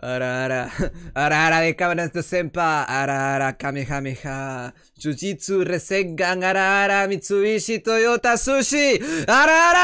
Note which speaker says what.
Speaker 1: あらあら、あらあら、メカブランス先輩、あらあら、カメハメハ、呪術レセンガン、あらあら、三菱トヨタ寿司、あらあら